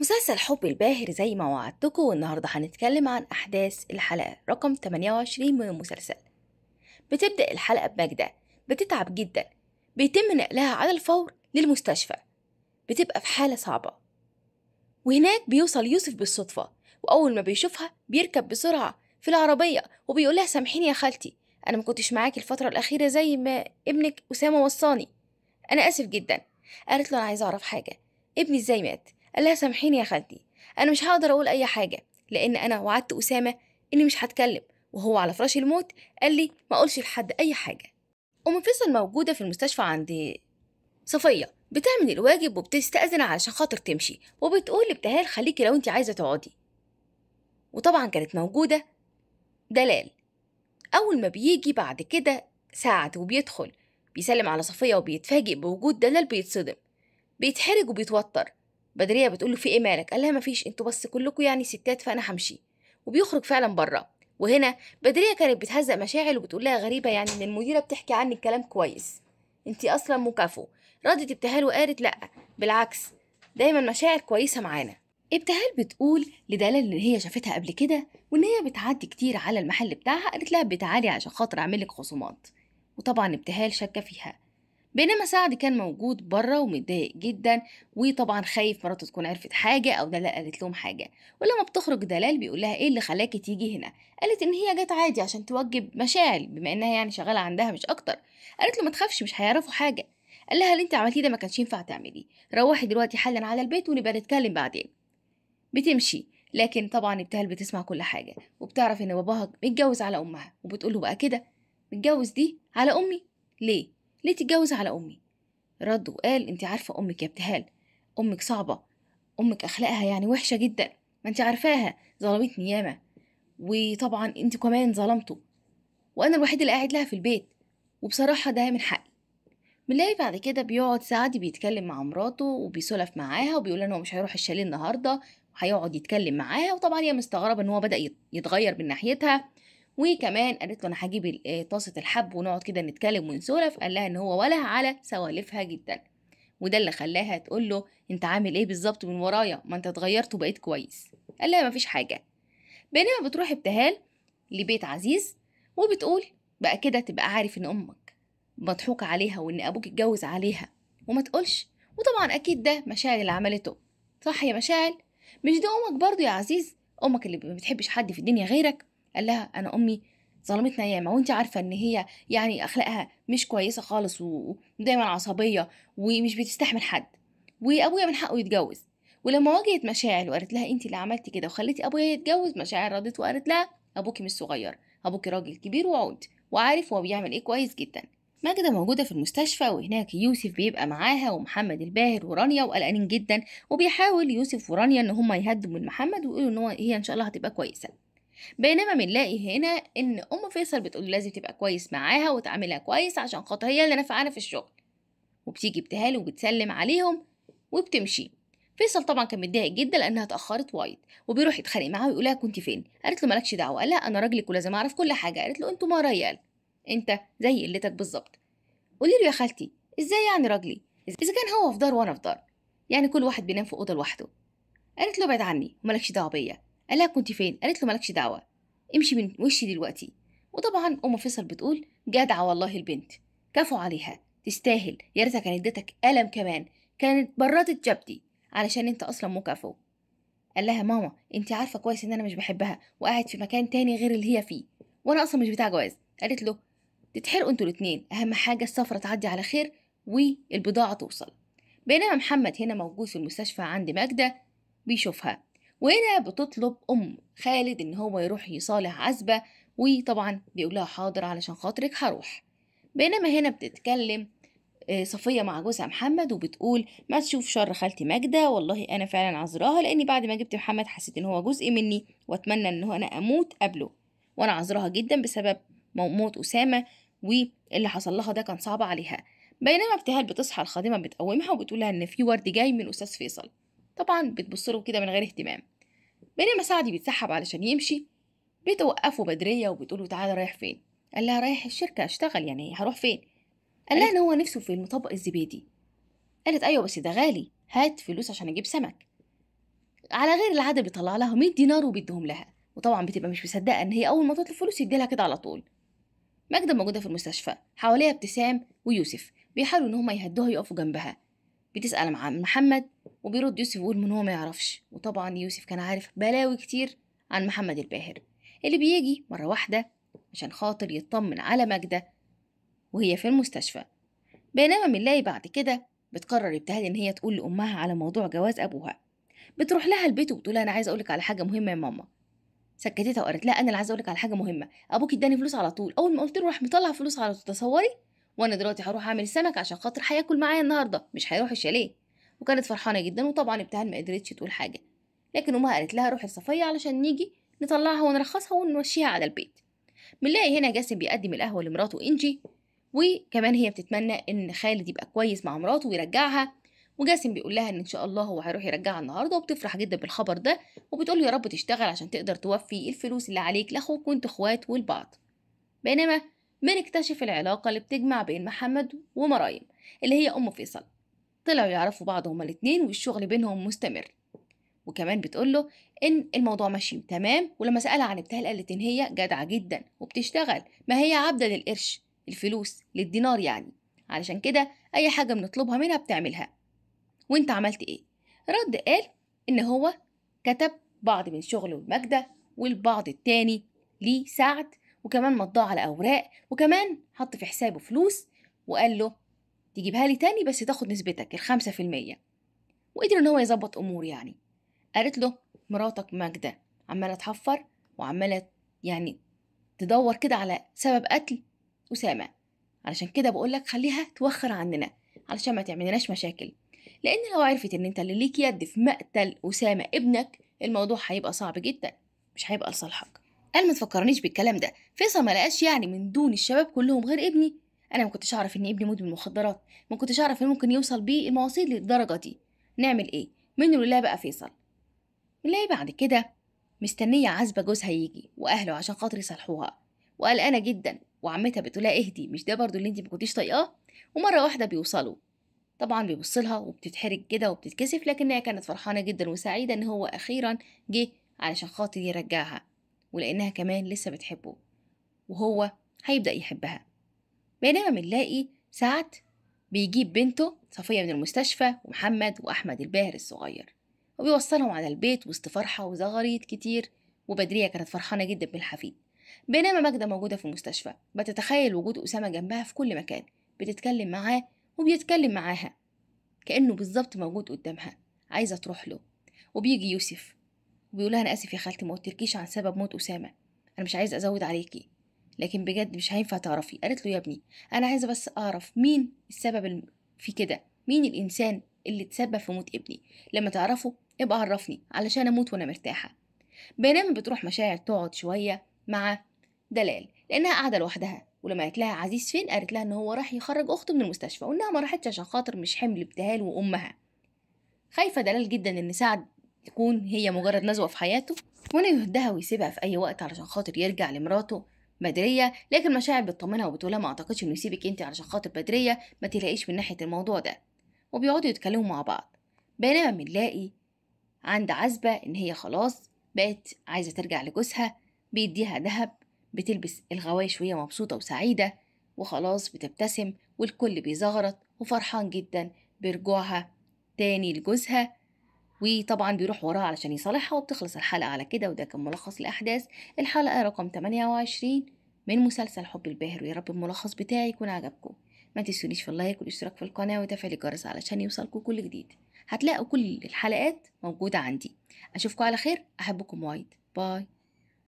مسلسل حب الباهر زي ما وعدتكم والنهاردة هنتكلم عن أحداث الحلقة رقم 28 من المسلسل بتبدأ الحلقة بماجدة بتتعب جدا بيتم نقلها على الفور للمستشفى بتبقى في حالة صعبة وهناك بيوصل يوسف بالصدفة وأول ما بيشوفها بيركب بسرعة في العربية وبيقولها سامحيني يا خالتي أنا مكنتش معاكي الفترة الأخيرة زي ما ابنك أسامة وصاني أنا آسف جدا قالت له أنا عايزة أعرف حاجة ابني إزاي مات قال لها سامحيني يا خالتي انا مش هقدر اقول اي حاجه لان انا وعدت اسامه اني مش هتكلم وهو على فراش الموت قال لي ما اقولش لحد اي حاجه ام فيصل موجوده في المستشفى عند صفيه بتعمل الواجب وبتستأذن علشان خاطر تمشي وبتقول لابتهال خليكي لو انت عايزه تقعدي وطبعا كانت موجوده دلال اول ما بيجي بعد كده سعد وبيدخل بيسلم على صفيه وبيتفاجئ بوجود دلال بيتصدم بيتحرج وبيتوتر بدريه بتقول له في ايه مالك قال لها مفيش انتوا بس كلكم يعني ستات فانا همشي وبيخرج فعلا بره وهنا بدريه كانت بتهزق مشاعل وبتقول لها غريبه يعني ان المديره بتحكي عني الكلام كويس انت اصلا مكافئه ردت ابتهال وقالت لا بالعكس دايما مشاعر كويسه معانا ابتهال بتقول لدلال ان هي شافتها قبل كده وان هي بتعدي كتير على المحل بتاعها قالت لها بتعالي عشان خاطر اعمل لك خصومات وطبعا ابتهال شاكه فيها بينما سعد كان موجود بره ومتضايق جدا وطبعا خايف مراته تكون عرفت حاجه او دلال قالت لهم حاجه ولما بتخرج دلال بيقول لها ايه اللي خلاكي تيجي هنا قالت ان هي جت عادي عشان توجب مشاعل بما انها يعني شغاله عندها مش اكتر قالت له ما تخافش مش هيعرفوا حاجه قال لها اللي انت عملتيه ده ما كانش ينفع تعمليه روحي دلوقتي حالا على البيت ونبقى نتكلم بعدين بتمشي لكن طبعا ابتهال بتسمع كل حاجه وبتعرف ان باباها متجوز على امها وبتقول له بقى كده متجوز دي على امي ليه ليه تتجوز على أمي رد وقال أنت عارفة أمك يا ابتهال أمك صعبة أمك أخلاقها يعني وحشة جدا ما أنت عارفاها ظلمتني ياما وطبعا أنت كمان ظلمته وأنا الوحيد اللي قاعد لها في البيت وبصراحة ده من حقي بنلاقي بعد كده بيقعد سعد بيتكلم مع مراته وبيسولف معاها وبيقول ان هو مش هيروح الشاليه النهارده وهيقعد يتكلم معاها وطبعا هي مستغربه ان هو بدا يتغير من ناحيتها وكمان قالت له انا هجيب آه، طاسه الحب ونقعد كده نتكلم ونسولف قال لها ان هو ولا على سوالفها جدا وده اللي خلاها تقول له انت عامل ايه بالظبط من ورايا ما انت اتغيرت وبقيت كويس قال لها مفيش حاجه بينما بتروح ابتهال لبيت عزيز وبتقول بقى كده تبقى عارف ان امك مضحوك عليها وان ابوك اتجوز عليها وما تقولش وطبعا اكيد ده مشاعل اللي عملته صح يا مشاعل مش ده امك برضو يا عزيز امك اللي ما بتحبش حد في الدنيا غيرك قال لها انا امي ظلمتنا ياما وانت عارفه ان هي يعني اخلاقها مش كويسه خالص ودايما عصبيه ومش بتستحمل حد وابويا من حقه يتجوز ولما واجهت مشاعر وقالت لها انت اللي عملتي كده وخليتي ابويا يتجوز مشاعر ردت وقالت لها ابوكي مش صغير ابوكي راجل كبير وعود وعارف هو بيعمل ايه كويس جدا ماجدة موجودة في المستشفى وهناك يوسف بيبقى معاها ومحمد الباهر ورانيا وقلقانين جدا وبيحاول يوسف ورانيا ان هما يهدوا من محمد ويقولوا ان هي ان شاء الله هتبقى كويسة بينما بنلاقي هنا ان ام فيصل بتقول لازم تبقى كويس معاها وتعاملها كويس عشان خاطر هي اللي نافعانا في الشغل وبتيجي بتهالي وبتسلم عليهم وبتمشي فيصل طبعا كان متضايق جدا لانها اتاخرت وايد وبيروح يتخانق معاها ويقول لها كنت فين قالت له مالكش دعوه قال لها انا راجلك ولازم اعرف كل حاجه قالت له انتوا ما ريال انت زي قلتك بالظبط قولي له يا خالتي ازاي يعني راجلي اذا كان هو في دار وانا في دار يعني كل واحد بينام في اوضه لوحده قالت له ابعد عني ومالكش دعوه بيا قال لها كنت فين قالت له مالكش دعوه امشي من وشي دلوقتي وطبعا ام فيصل بتقول جدعه والله البنت كفو عليها تستاهل يا ريتها كانت ادتك قلم كمان كانت برطت جبتي علشان انت اصلا مو كفو قال لها ماما انت عارفه كويس ان انا مش بحبها وقاعد في مكان تاني غير اللي هي فيه وانا اصلا مش بتاع جواز قالت له تتحرقوا انتوا الاتنين اهم حاجه السفره تعدي على خير والبضاعه توصل بينما محمد هنا موجود في المستشفى عند ماجده بيشوفها وهنا بتطلب أم خالد إن هو يروح يصالح عزبة وطبعا بيقول لها حاضر علشان خاطرك هروح بينما هنا بتتكلم آه، صفية مع جوزها محمد وبتقول ما تشوف شر خالتي ماجدة والله أنا فعلا عذراها لأني بعد ما جبت محمد حسيت إن هو جزء مني وأتمنى إن هو أنا أموت قبله وأنا عذراها جدا بسبب موت أسامة واللي حصل لها ده كان صعب عليها بينما ابتهال بتصحى الخادمة بتقومها وبتقولها إن في ورد جاي من أستاذ فيصل طبعا بتبص له كده من غير اهتمام بينما سعدي بيتسحب علشان يمشي بتوقفه بدرية وبتقوله تعالى رايح فين قال لها رايح الشركة اشتغل يعني هروح فين قال لها ان هو نفسه في المطبق الزبيدي قالت ايوه بس ده غالي هات فلوس عشان اجيب سمك على غير العاده بيطلع لها 100 دينار وبيديهم لها وطبعا بتبقى مش مصدقه ان هي اول ما تطلب الفلوس يديلها كده على طول ماجدة موجودة في المستشفى حواليها ابتسام ويوسف بيحاولوا ان هما يهدوها يقفوا جنبها بتسأل عن محمد وبيرد يوسف يقول من هو ما يعرفش وطبعا يوسف كان عارف بلاوي كتير عن محمد الباهر اللي بيجي مرة واحدة عشان خاطر يطمن على ماجدة وهي في المستشفى بينما بنلاقي بعد كده بتقرر ابتهال ان هي تقول لامها على موضوع جواز ابوها بتروح لها البيت وبتقول انا عايزه اقولك على حاجه مهمه يا ماما سكتتها وقالت لا انا اللي عايزه اقولك على حاجه مهمه ابوك اداني فلوس على طول اول ما قلت له راح مطلع فلوس على طول تصوري وانا دلوقتي هروح اعمل سمك عشان خاطر هياكل معايا النهارده مش هيروح الشاليه وكانت فرحانة جدا وطبعا ابتهال ما قدرتش تقول حاجة لكن أمها قالت لها روحي الصفية علشان نيجي نطلعها ونرخصها ونمشيها على البيت بنلاقي هنا جاسم بيقدم القهوة لمراته إنجي وكمان هي بتتمنى إن خالد يبقى كويس مع مراته ويرجعها وجاسم بيقول لها ان ان شاء الله هو هيروح يرجعها النهارده وبتفرح جدا بالخبر ده وبتقول له يا رب تشتغل عشان تقدر توفي الفلوس اللي عليك لاخوك وانت اخوات والبعض بينما بنكتشف العلاقه اللي بتجمع بين محمد ومرايم اللي هي ام فيصل طلعوا يعرفوا بعض هما الاتنين والشغل بينهم مستمر وكمان بتقوله ان الموضوع ماشي تمام ولما سألها عن ابتهال قالت ان هي جدعة جدا وبتشتغل ما هي عبدة للقرش الفلوس للدينار يعني علشان كده اي حاجة بنطلبها منها بتعملها وانت عملت ايه رد قال ان هو كتب بعض من شغله لمجده والبعض التاني ليه سعد وكمان مضاه على اوراق وكمان حط في حسابه فلوس وقال له تجيبها لي تاني بس تاخد نسبتك الخمسة في المية وقدر إن هو يظبط أمور يعني قالت له مراتك ماجدة عمالة تحفر وعمالة يعني تدور كده على سبب قتل أسامة علشان كده بقول لك خليها توخر عننا علشان ما تعملناش مشاكل لأن لو عرفت إن أنت اللي ليك يد في مقتل أسامة ابنك الموضوع هيبقى صعب جدا مش هيبقى لصالحك قال ما تفكرنيش بالكلام ده فيصل ما لقاش يعني من دون الشباب كلهم غير ابني انا ما كنتش اعرف ان ابني مدمن مخدرات ما كنتش اعرف ان ممكن يوصل بيه المواصيل للدرجه دي نعمل ايه منه لله بقى فيصل نلاقي بعد كده مستنيه عزبة جوزها يجي واهله عشان خاطر يصلحوها وقلقانه جدا وعمتها بتقول لها اهدي مش ده برضو اللي انت ما كنتيش طايقاه ومره واحده بيوصلوا طبعا بيبص لها وبتتحرج كده وبتتكسف لكنها كانت فرحانه جدا وسعيده ان هو اخيرا جه علشان خاطر يرجعها ولانها كمان لسه بتحبه وهو هيبدا يحبها بينما بنلاقي سعد بيجيب بنته صفية من المستشفى ومحمد وأحمد الباهر الصغير وبيوصلهم على البيت وسط فرحة وزغريت كتير وبدرية كانت فرحانة جدا بالحفيد بينما ماجدة موجودة في المستشفى بتتخيل وجود أسامة جنبها في كل مكان بتتكلم معاه وبيتكلم معاها كأنه بالظبط موجود قدامها عايزة تروح له وبيجي يوسف وبيقولها أنا آسف يا خالتي ما عن سبب موت أسامة أنا مش عايز أزود عليكي لكن بجد مش هينفع تعرفي قالت له يا ابني انا عايزه بس اعرف مين السبب في كده مين الانسان اللي تسبب في موت ابني لما تعرفه ابقى عرفني علشان اموت وانا مرتاحه بينما بتروح مشاعر تقعد شويه مع دلال لانها قاعده لوحدها ولما قالت لها عزيز فين قالت لها ان هو راح يخرج اخته من المستشفى وانها ما راحتش عشان خاطر مش حمل ابتهال وامها خايفه دلال جدا ان سعد تكون هي مجرد نزوه في حياته وانه يهدها ويسيبها في اي وقت علشان خاطر يرجع لمراته بدريه لكن مشاعر بتطمنها وبتقولها ما اعتقدش انه يسيبك انت علشان خاطر بدريه ما تلاقيش من ناحيه الموضوع ده وبيقعدوا يتكلموا مع بعض بينما بنلاقي عند عزبه ان هي خلاص بقت عايزه ترجع لجوزها بيديها دهب بتلبس الغوايش وهي مبسوطه وسعيده وخلاص بتبتسم والكل بيزغرط وفرحان جدا برجوعها تاني لجوزها وطبعا بيروح وراها علشان يصالحها وبتخلص الحلقة على كده وده كان ملخص الأحداث الحلقة رقم 28 من مسلسل حب الباهر ويا رب الملخص بتاعي يكون عجبكم ما تنسونيش في اللايك والاشتراك في القناة وتفعيل الجرس علشان يوصلكم كل جديد هتلاقوا كل الحلقات موجودة عندي أشوفكم على خير أحبكم وايد باي